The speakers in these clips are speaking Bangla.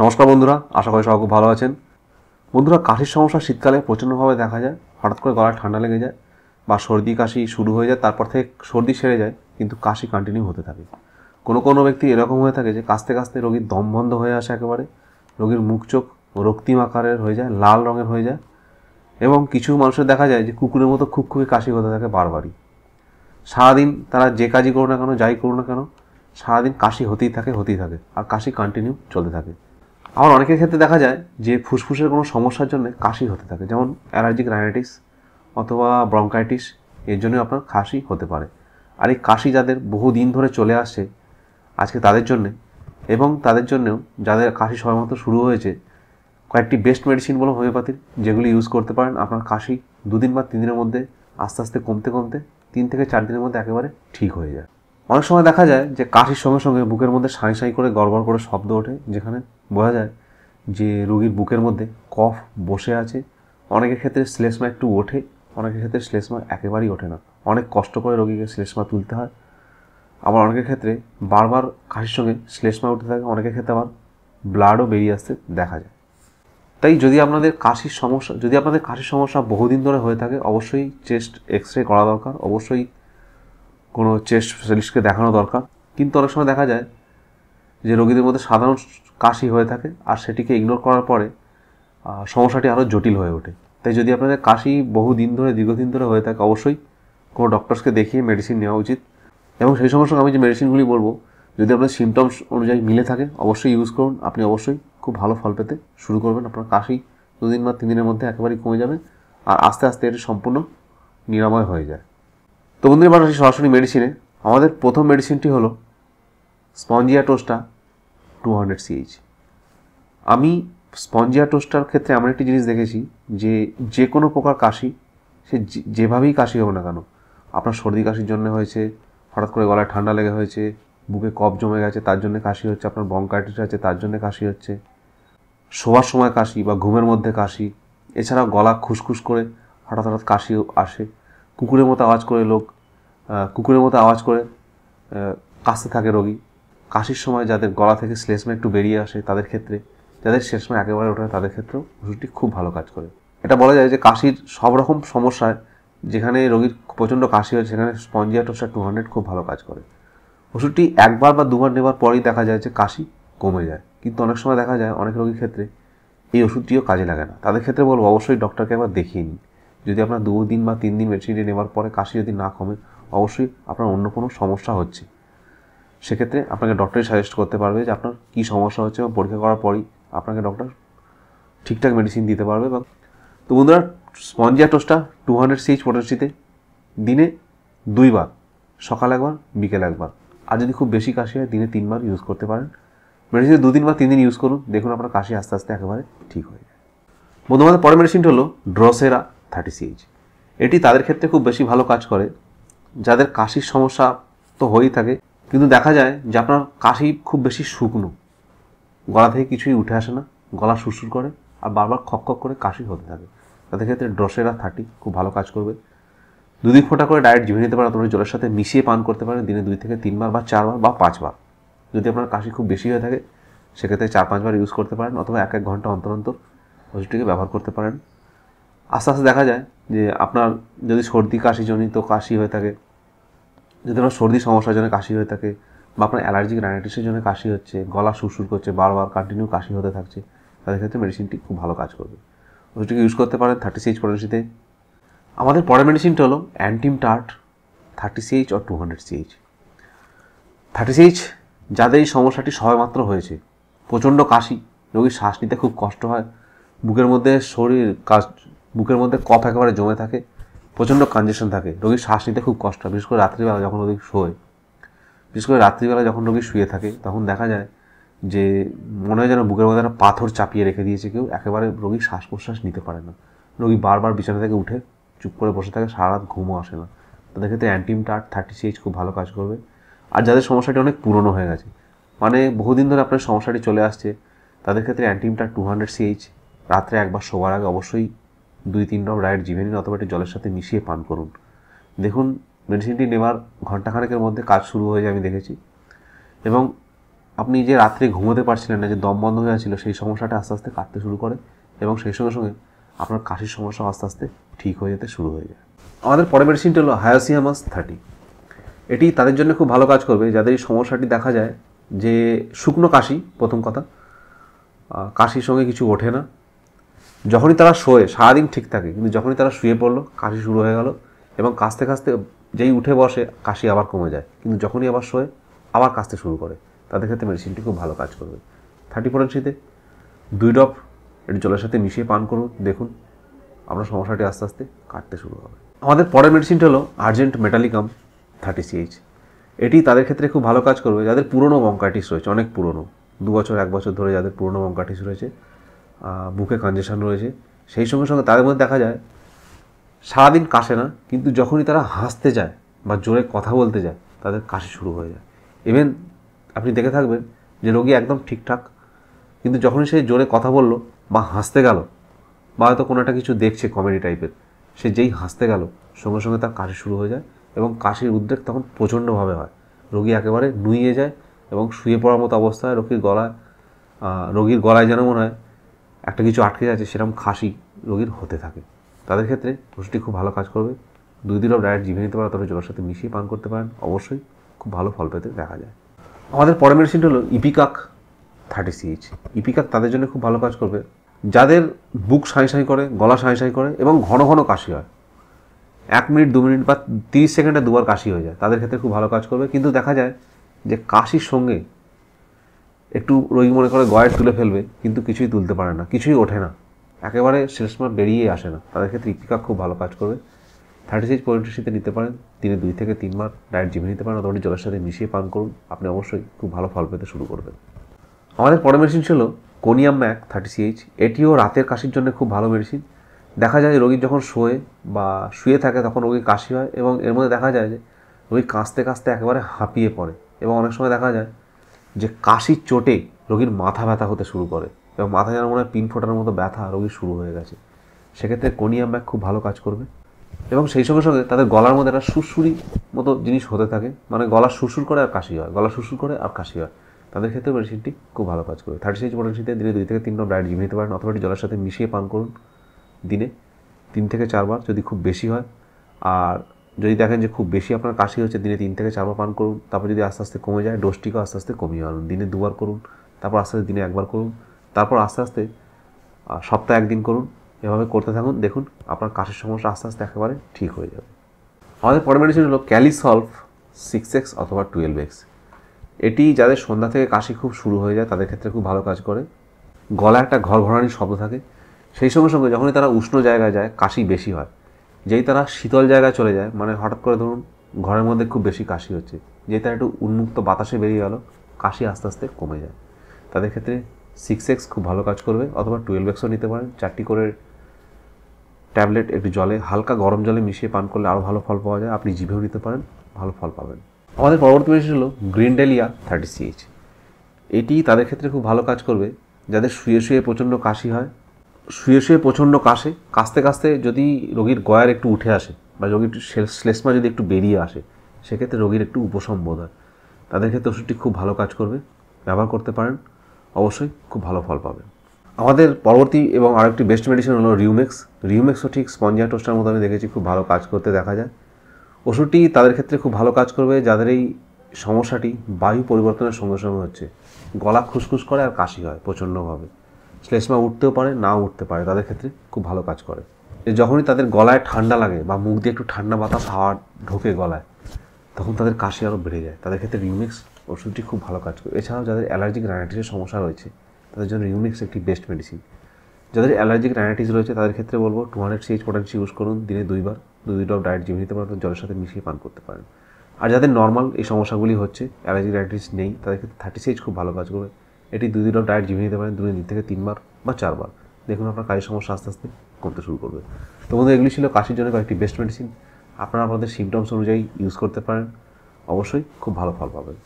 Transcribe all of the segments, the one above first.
নমস্কার বন্ধুরা আশা করি সবাই খুব ভালো আছেন বন্ধুরা কাশির সমস্যা শীতকালে প্রচণ্ডভাবে দেখা যায় হঠাৎ করে গলায় ঠান্ডা লেগে যায় বা সর্দি কাশি শুরু হয়ে যায় তারপর থেকে সর্দি সেরে যায় কিন্তু কাশি কন্টিনিউ হতে থাকে কোনো কোনো ব্যক্তি এরকম হয়ে থাকে যে কাশতে কাশতে রোগীর দম বন্ধ হয়ে আসে একেবারে রোগীর মুখ চোখ রক্তিম আকারের হয়ে যায় লাল রঙের হয়ে যায় এবং কিছু মানুষের দেখা যায় যে কুকুরের মতো খুব খুবই কাশি হতে থাকে বারবারই সারাদিন তারা যে কাজই করুক না কেন যাই করুক না কেন সারাদিন কাশি হতেই থাকে হতেই থাকে আর কাশি কন্টিনিউ চলতে থাকে আবার অনেকের ক্ষেত্রে দেখা যায় যে ফুসফুসের কোনো সমস্যার জন্য কাশি হতে থাকে যেমন অ্যালার্জিক রাইনাইটিস অথবা ব্রঙ্কাইটিস এর জন্য আপনার কাশি হতে পারে আর এই কাশি যাদের বহু দিন ধরে চলে আসছে আজকে তাদের জন্যে এবং তাদের জন্যেও যাদের কাশি সবেমাত্র শুরু হয়েছে কয়েকটি বেস্ট মেডিসিন বলো হোমিওপ্যাথির যেগুলি ইউজ করতে পারেন আপনার কাশি দুদিন বা তিন দিনের মধ্যে আস্তে আস্তে কমতে কমতে তিন থেকে চার দিনের মধ্যে একেবারে ঠিক হয়ে যায় অনেক সময় দেখা যায় যে কাশির সঙ্গে সঙ্গে বুকের মধ্যে সাঁই সাঁই করে গড়বড় করে শব্দ ওঠে যেখানে বোঝা যায় যে রুগীর বুকের মধ্যে কফ বসে আছে অনেকের ক্ষেত্রে শ্লেষ্মা একটু ওঠে অনেকের ক্ষেত্রে শ্লেষ্মা একেবারেই ওঠে না অনেক কষ্ট করে রোগীকে শ্লেষ্মা তুলতে হয় আবার অনেকের ক্ষেত্রে বারবার কাশির সঙ্গে শ্লেষ্মা উঠতে থাকে অনেকের ক্ষেত্রে আবার ব্লাডও বেরিয়ে আসতে দেখা যায় তাই যদি আপনাদের কাশির সমস্যা যদি আপনাদের কাশির সমস্যা বহুদিন ধরে হয়ে থাকে অবশ্যই চেস্ট এক্স রে করা দরকার অবশ্যই কোনো চেস্ট স্পেশালিস্টকে দেখানো দরকার কিন্তু অনেক সময় দেখা যায় যে রোগীদের মধ্যে সাধারণ কাশি হয়ে থাকে আর সেটিকে ইগনোর করার পরে সমস্যাটি আরও জটিল হয়ে ওঠে তাই যদি আপনাদের কাশি বহুদিন ধরে দীর্ঘদিন ধরে হয়ে থাকে অবশ্যই কোনো ডক্টরসকে দেখিয়ে মেডিসিন নেওয়া উচিত এবং সেই সমস্যা আমি যে মেডিসিনগুলি বলবো যদি আপনার সিমটমস অনুযায়ী মিলে থাকে অবশ্যই ইউজ করুন আপনি অবশ্যই খুব ভালো ফল পেতে শুরু করবেন আপনার কাশি দুদিন বা তিন দিনের মধ্যে একেবারেই কমে যাবে আর আস্তে আস্তে এটি সম্পূর্ণ নিরাময় হয়ে যায় তো বন্ধুরা মানুষ সরাসরি মেডিসিনে আমাদের প্রথম মেডিসিনটি হলো Spongia tosta two hundred CH আমি স্পঞ্জিয়া টোস্টার ক্ষেত্রে এমন একটি জিনিস দেখেছি যে যে কোনো প্রকার কাশি সে যেভাবেই কাশি হোক না কেন আপনার সর্দি কাশির জন্য হয়েছে হঠাৎ করে গলায় ঠান্ডা লেগে হয়েছে বুকে কপ জমে গেছে তার জন্য কাশি হচ্ছে আপনার বঙ্কাইটিস আছে তার জন্য কাশি হচ্ছে শোয়ার সময় কাশি বা ঘুমের মধ্যে কাশি এছাড়া গলা খুসখুস করে হঠাৎ হঠাৎ কাশি আসে কুকুরের মতো আওয়াজ করে লোক কুকুরের মতো আওয়াজ করে কাশতে থাকে রোগী কাশির সময় যাদের গলা থেকে শ্লেষ্মা একটু বেরিয়ে আসে তাদের ক্ষেত্রে যাদের শ্লেষ্মা একেবারে ওঠে তাদের ক্ষেত্রেও ওষুধটি খুব ভালো কাজ করে এটা বলা যায় যে কাশির সব রকম সমস্যায় যেখানে রোগীর প্রচণ্ড কাশি হয় সেখানে স্পঞ্জিয়া টোসা টু হান্ড্রেড খুব ভালো কাজ করে ওষুধটি একবার বা দুবার নেবার পরেই দেখা যায় যে কাশি কমে যায় কিন্তু অনেক সময় দেখা যায় অনেক রোগীর ক্ষেত্রে এই ওষুধটিও কাজে লাগে না তাদের ক্ষেত্রে বলবো অবশ্যই ডক্টরকে একবার দেখিয়ে নিন যদি আপনার দুদিন বা তিন দিন মেডিসিনটি নেওয়ার পরে কাশি যদি না কমে অবশ্যই আপনার অন্য কোনো সমস্যা হচ্ছে সেক্ষেত্রে আপনাকে ডক্টরই সাজেস্ট করতে পারবে যে আপনার কী সমস্যা হচ্ছে এবং পরীক্ষা করার পরই আপনাকে ডক্টর ঠিকঠাক মেডিসিন দিতে পারবে বা তো বন্ধুরা স্পঞ্জিয়া টোস্টটা টু হান্ড্রেড সিএইচ পটাশিতে দিনে দুইবার সকাল একবার বিকেল একবার আর যদি খুব বেশি কাশি হয় দিনে তিনবার ইউজ করতে পারেন মেডিসিন দুদিন বা তিন দিন ইউজ করুন দেখুন আপনার কাশি আস্তে আস্তে একেবারে ঠিক হয়ে যায় বন্ধু আমাদের পরের মেডিসিনটা হলো ড্রসেরা থার্টি সিএইচ এটি তাদের ক্ষেত্রে খুব বেশি ভালো কাজ করে যাদের কাশির সমস্যা তো হয়েই থাকে কিন্তু দেখা যায় যে আপনার কাশি খুব বেশি শুকনো গলা থেকে কিছুই উঠে আসে না গলা সুরসুর করে আর বারবার খক খক করে কাশি হতে থাকে তাদের ক্ষেত্রে ড্রসেরা থার্টি খুব ভালো কাজ করবে দুদিন ফোঁটা করে ডায়েট জিভে নিতে পারেন আপনার জলের সাথে মিশিয়ে পান করতে পারেন দিনে দুই থেকে তিনবার বা চারবার বা পাঁচবার যদি আপনার কাশি খুব বেশি হয়ে থাকে সেক্ষেত্রে চার পাঁচবার ইউজ করতে পারেন অথবা এক এক ঘন্টা অন্তর অন্তর ওষুধটিকে ব্যবহার করতে পারেন আস্তে আস্তে দেখা যায় যে আপনার যদি সর্দি কাশিজনিত কাশি হয়ে থাকে যদি আপনার সর্দি সমস্যার জন্য কাশি হয়ে থাকে বা আপনার অ্যালার্জিক রাইনাইটিসের জন্য কাশি হচ্ছে গলা সুরসুর করছে বারবার কন্টিনিউ কাশি হতে থাকছে তাদের ক্ষেত্রে মেডিসিনটি খুব ভালো কাজ করবে ওষুধটিকে ইউজ করতে পারেন থার্টি এইচ পটেন্সিতে আমাদের পরের মেডিসিনটা হলো অ্যান্টিম টার্ট থার্টি সিএইচ আর two hundred CH thirty CH যাদের এই সমস্যাটি সবেমাত্র হয়েছে প্রচণ্ড কাশি রোগীর শ্বাস নিতে খুব কষ্ট হয় বুকের মধ্যে শরীর কাজ বুকের মধ্যে কফ একেবারে জমে থাকে প্রচণ্ড কঞ্জেশন থাকে রোগীর শ্বাস নিতে খুব কষ্ট বিশেষ করে রাত্রিবেলা যখন রোগী শোয় বিশেষ করে রাত্রিবেলা যখন রোগী শুয়ে থাকে তখন দেখা যায় যে মনে হয় যেন বুকের মধ্যে একটা পাথর চাপিয়ে রেখে দিয়েছে কেউ একেবারে রোগী শ্বাস প্রশ্বাস নিতে পারে না রোগী বারবার বিছানা থেকে উঠে চুপ করে বসে থাকে সারা রাত ঘুমও আসে না তাদের ক্ষেত্রে অ্যান্টিম টার্ট থার্টি সিএইচ খুব ভালো কাজ করবে আর যাদের সমস্যাটি অনেক পুরনো হয়ে গেছে মানে বহুদিন ধরে আপনার সমস্যাটি চলে আসছে তাদের ক্ষেত্রে antim tart two hundred CH রাত্রে একবার শোবার আগে অবশ্যই দুই তিন ড্রপ রায়ের নিন অথবা একটি জলের সাথে মিশিয়ে পান করুন দেখুন মেডিসিনটি নেবার ঘণ্টাখানেকের মধ্যে কাজ শুরু হয়ে যায় আমি দেখেছি এবং আপনি যে রাত্রে ঘুমোতে পারছিলেন না যে দম বন্ধ হয়ে ছিল সেই সমস্যাটা আস্তে আস্তে কাটতে শুরু করে এবং সেই সঙ্গে সঙ্গে আপনার কাশির সমস্যা আস্তে আস্তে ঠিক হয়ে যেতে শুরু হয়ে যায় আমাদের পরের মেডিসিনটি হলো হায়াসিয়ামাস থার্টি এটি তাদের জন্য খুব ভালো কাজ করবে যাদের এই সমস্যাটি দেখা যায় যে শুকনো কাশি প্রথম কথা কাশির সঙ্গে কিছু ওঠে না যখনই তারা শোয়ে সারাদিন ঠিক থাকে কিন্তু যখনই তারা শুয়ে পড়লো কাশি শুরু হয়ে গেল এবং কাশতে কাশতে যেই উঠে বসে কাশি আবার কমে যায় কিন্তু যখনই আবার শোয়ে আবার কাশতে শুরু করে তাদের ক্ষেত্রে মেডিসিনটি খুব ভালো কাজ করবে থার্টি ফরেন্সিতে দুই ডপ এটি জলের সাথে মিশিয়ে পান করুন দেখুন আপনার সমস্যাটি আস্তে আস্তে কাটতে শুরু হবে আমাদের পরের মেডিসিনটা হলো আর্জেন্ট মেটালিকাম থার্টি সিএইচ এটি তাদের ক্ষেত্রে খুব ভালো কাজ করবে যাদের পুরনো বঙ্কাটিস রয়েছে অনেক পুরনো দু বছর এক বছর ধরে যাদের পুরনো বঙ্কাটিস রয়েছে বুকে কনজেশন রয়েছে সেই সঙ্গে সঙ্গে তাদের মধ্যে দেখা যায় সারাদিন কাশে না কিন্তু যখনই তারা হাসতে যায় বা জোরে কথা বলতে যায় তাদের কাশি শুরু হয়ে যায় ইভেন আপনি দেখে থাকবেন যে রোগী একদম ঠিকঠাক কিন্তু যখনই সে জোরে কথা বলল বা হাসতে গেল বা হয়তো কোনো একটা কিছু দেখছে কমেডি টাইপের সে যেই হাসতে গেল সঙ্গে সঙ্গে তার কাশি শুরু হয়ে যায় এবং কাশির উদ্রেক তখন প্রচণ্ডভাবে হয় রোগী একেবারে নুইয়ে যায় এবং শুয়ে পড়ার মতো অবস্থায় রোগীর গলায় রোগীর গলায় যেন মনে হয় একটা কিছু আটকে যাচ্ছে সেরকম খাসি রোগীর হতে থাকে তাদের ক্ষেত্রে ওষুধটি খুব ভালো কাজ করবে দুই দিনও ডাইরেক্ট জিভে নিতে পারেন তবে জলের সাথে মিশিয়ে পান করতে পারেন অবশ্যই খুব ভালো ফল পেতে দেখা যায় আমাদের পরের মেডিসিনটা হলো ইপিকাক থার্টি সিএইচ ইপিকাক তাদের জন্য খুব ভালো কাজ করবে যাদের বুক সাঁই সাঁই করে গলা সাঁই সাঁই করে এবং ঘন ঘন কাশি হয় এক মিনিট দু মিনিট বা তিরিশ সেকেন্ডে দুবার কাশি হয়ে যায় তাদের ক্ষেত্রে খুব ভালো কাজ করবে কিন্তু দেখা যায় যে কাশির সঙ্গে একটু রোগী মনে করে গয়ের তুলে ফেলবে কিন্তু কিছুই তুলতে পারে না কিছুই ওঠে না একেবারে শেষমা বেরিয়ে আসে না তাদের ক্ষেত্রে ইপিকা খুব ভালো কাজ করবে থার্টি সিক্স পয়েন্টসিতে নিতে পারেন দিনে দুই থেকে তিনবার ডায়েট জিমে নিতে পারেন অথবা জলের সাথে মিশিয়ে পান করুন আপনি অবশ্যই খুব ভালো ফল পেতে শুরু করবেন আমাদের পরের মেডিসিন ছিল কোনিয়াম ম্যাক থার্টি সিএইচ এটিও রাতের কাশির জন্য খুব ভালো মেডিসিন দেখা যায় রোগী যখন শোয়ে বা শুয়ে থাকে তখন রোগীর কাশি হয় এবং এর মধ্যে দেখা যায় যে রোগী কাঁচতে কাঁচতে একেবারে হাঁপিয়ে পড়ে এবং অনেক সময় দেখা যায় যে কাশির চোটে রোগীর মাথা ব্যথা হতে শুরু করে এবং মাথা যেন মনে হয় পিন ফোটার মতো ব্যথা রোগীর শুরু হয়ে গেছে সেক্ষেত্রে কোনিয়াম ব্যাগ খুব ভালো কাজ করবে এবং সেই সঙ্গে সঙ্গে তাদের গলার মধ্যে একটা সুরসুরি মতো জিনিস হতে থাকে মানে গলা সুরসুর করে আর কাশি হয় গলা সুরসুর করে আর কাশি হয় তাদের ক্ষেত্রে মেডিসিনটি খুব ভালো কাজ করবে থার্টি সিক্স পটেন্সিতে দিনে দুই থেকে তিনটা গ্রাম ডায়েট নিতে পারেন অথবা জলের সাথে মিশিয়ে পান করুন দিনে তিন থেকে চারবার যদি খুব বেশি হয় আর যদি দেখেন যে খুব বেশি আপনার কাশি হচ্ছে দিনে তিন থেকে চারবার পান করুন তারপর যদি আস্তে আস্তে কমে যায় ডোজটিকে আস্তে আস্তে কমিয়ে আনুন দিনে দুবার করুন তারপর আস্তে আস্তে দিনে একবার করুন তারপর আস্তে আস্তে সপ্তাহে একদিন করুন এভাবে করতে থাকুন দেখুন আপনার কাশির সমস্যা আস্তে আস্তে একেবারে ঠিক হয়ে যাবে আমাদের পরের মেডিসিন হলো ক্যালিসলফ সিক্স এক্স অথবা টুয়েলভ এক্স এটি যাদের সন্ধ্যা থেকে কাশি খুব শুরু হয়ে যায় তাদের ক্ষেত্রে খুব ভালো কাজ করে গলা একটা ঘর ঘরানি শব্দ থাকে সেই সঙ্গে সঙ্গে যখনই তারা উষ্ণ জায়গায় যায় কাশি বেশি হয় যেই তারা শীতল জায়গায় চলে যায় মানে হঠাৎ করে ধরুন ঘরের মধ্যে খুব বেশি কাশি হচ্ছে যেই তারা একটু উন্মুক্ত বাতাসে বেরিয়ে গেল কাশি আস্তে আস্তে কমে যায় তাদের ক্ষেত্রে সিক্স এক্স খুব ভালো কাজ করবে অথবা টুয়েলভ এক্সও নিতে পারেন চারটি করে ট্যাবলেট একটু জলে হালকা গরম জলে মিশিয়ে পান করলে আরও ভালো ফল পাওয়া যায় আপনি জিভেও নিতে পারেন ভালো ফল পাবেন আমাদের পরবর্তী মেশিন হলো গ্রিন ডেলিয়া থার্টি সিএইচ এটি তাদের ক্ষেত্রে খুব ভালো কাজ করবে যাদের শুয়ে শুয়ে প্রচণ্ড কাশি হয় শুয়ে শুয়ে প্রচণ্ড কাশে কাশতে কাশতে যদি রোগীর গয়ার একটু উঠে আসে বা রোগীর শ্লেষ্মা যদি একটু বেরিয়ে আসে সেক্ষেত্রে রোগীর একটু উপশম বোধ হয় তাদের ক্ষেত্রে ওষুধটি খুব ভালো কাজ করবে ব্যবহার করতে পারেন অবশ্যই খুব ভালো ফল পাবেন আমাদের পরবর্তী এবং আরেকটি বেস্ট মেডিসিন হলো রিউমেক্স রিউমেক্সও ঠিক স্পঞ্জিয়া টোস্টার মতো আমি দেখেছি খুব ভালো কাজ করতে দেখা যায় ওষুধটি তাদের ক্ষেত্রে খুব ভালো কাজ করবে যাদের এই সমস্যাটি বায়ু পরিবর্তনের সঙ্গে সঙ্গে হচ্ছে গলা খুসখুস করে আর কাশি হয় প্রচণ্ডভাবে শ্লেষ্মা উঠতেও পারে না উঠতে পারে তাদের ক্ষেত্রে খুব ভালো কাজ করে যখনই তাদের গলায় ঠান্ডা লাগে বা মুখ দিয়ে একটু ঠান্ডা বাতাস হাওয়া ঢোকে গলায় তখন তাদের কাশি আরও বেড়ে যায় তাদের ক্ষেত্রে রিউমিক্স ওষুধটি খুব ভালো কাজ করে এছাড়াও যাদের অ্যালার্জিক রাইনাইটিসের সমস্যা রয়েছে তাদের জন্য রিউমিক্স একটি বেস্ট মেডিসিন যাদের অ্যালার্জিক রাইনাইটিস রয়েছে তাদের ক্ষেত্রে বলবো two hundred CH potency use করুন দিনে দুইবার দুই দুই দুটো ডায়েট জিমে নিতে পারেন জলের সাথে মিশিয়ে পান করতে পারেন আর যাদের নর্মাল এই সমস্যাগুলি হচ্ছে অ্যালার্জিক রাইনাইটিস নেই তাদের ক্ষেত্রে থার্টি সিএইচ খুব ভালো কাজ করবে এটি দুই দুটো ডায়েট জিমে নিতে পারেন দুদিন থেকে তিনবার বা চারবার দেখুন আপনার কাজের সমস্যা আস্তে আস্তে কমতে শুরু করবে তো বন্ধু এগুলি ছিল কাশির জন্য কয়েকটি বেস্ট মেডিসিন আপনারা আপনাদের সিমটমস অনুযায়ী ইউজ করতে পারেন অবশ্যই খুব ভালো ফল পাবেন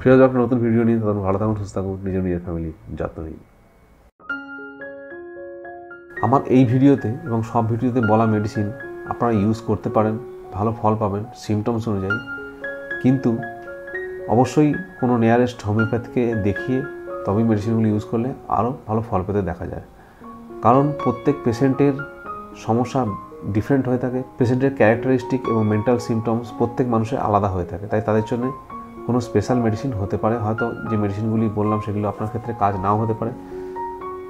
ফিরে আসবো একটা নতুন ভিডিও নিয়ে তখন ভালো থাকুন সুস্থ থাকুন নিজের নিজের ফ্যামিলির যত্ন নিন আমার এই ভিডিওতে এবং সব ভিডিওতে বলা মেডিসিন আপনারা ইউজ করতে পারেন ভালো ফল পাবেন সিমটমস অনুযায়ী কিন্তু অবশ্যই কোনো নিয়ারেস্ট হোমিওপ্যাথকে দেখিয়ে তবেই মেডিসিনগুলো ইউজ করলে আরও ভালো ফল পেতে দেখা যায় কারণ প্রত্যেক পেশেন্টের সমস্যা ডিফারেন্ট হয়ে থাকে পেশেন্টের ক্যারেক্টারিস্টিক এবং মেন্টাল সিমটমস প্রত্যেক মানুষের আলাদা হয়ে থাকে তাই তাদের জন্য কোনো স্পেশাল মেডিসিন হতে পারে হয়তো যে মেডিসিনগুলি বললাম সেগুলো আপনার ক্ষেত্রে কাজ নাও হতে পারে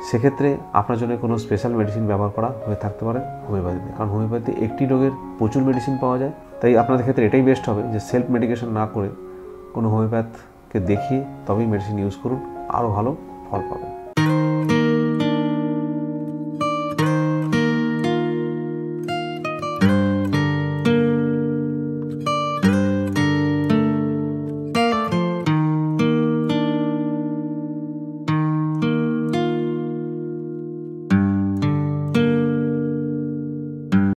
সেক্ষেত্রে আপনার জন্য কোনো স্পেশাল মেডিসিন ব্যবহার করা হয়ে থাকতে পারে হোমিওপ্যাথিতে কারণ হোমিওপ্যাথিতে একটি রোগের প্রচুর মেডিসিন পাওয়া যায় তাই আপনাদের ক্ষেত্রে এটাই বেস্ট হবে যে সেলফ মেডিকেশন না করে কোনো হোমিওপ্যাথকে দেখিয়ে তবেই মেডিসিন ইউজ করুন আরও ভালো ফল পাবেন